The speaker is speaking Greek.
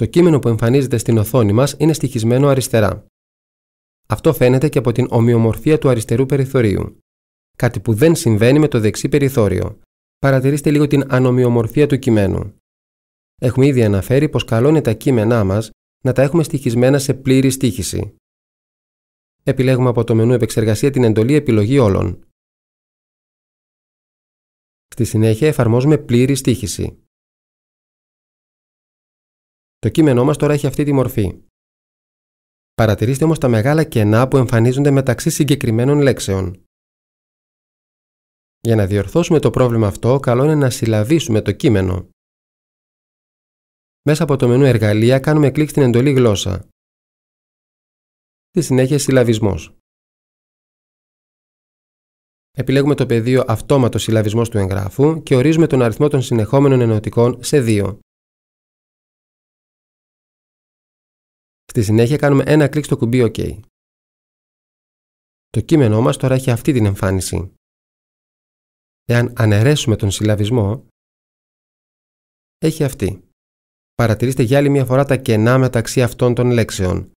Το κείμενο που εμφανίζεται στην οθόνη μας είναι στοιχισμένο αριστερά. Αυτό φαίνεται και από την ομοιομορφία του αριστερού περιθωρίου. Κάτι που δεν συμβαίνει με το δεξί περιθώριο. Παρατηρήστε λίγο την ανομοιομορφία του κειμένου. Έχουμε ήδη αναφέρει πως καλό είναι τα κείμενά μας να τα έχουμε στοιχισμένα σε πλήρη στοίχηση. Επιλέγουμε από το μενού Επεξεργασία την εντολή Επιλογή όλων. Στη συνέχεια εφαρμόζουμε πλήρη στοίχηση. Το κείμενό μας τώρα έχει αυτή τη μορφή. Παρατηρήστε όμως τα μεγάλα κενά που εμφανίζονται μεταξύ συγκεκριμένων λέξεων. Για να διορθώσουμε το πρόβλημα αυτό, καλό είναι να συλλαβήσουμε το κείμενο. Μέσα από το μενού Εργαλεία κάνουμε κλικ στην εντολή Γλώσσα. Στη συνέχεια Συλλαβισμός. Επιλέγουμε το πεδίο Αυτόματος συλλαβισμός του εγγράφου και ορίζουμε τον αριθμό των συνεχόμενων ενωτικών σε 2. Στη συνέχεια κάνουμε ένα κλικ στο κουμπί OK. Το κείμενό μας τώρα έχει αυτή την εμφάνιση. Εάν αναιρέσουμε τον συλλαβισμό, έχει αυτή. Παρατηρήστε για άλλη μια φορά τα κενά μεταξύ αυτών των λέξεων.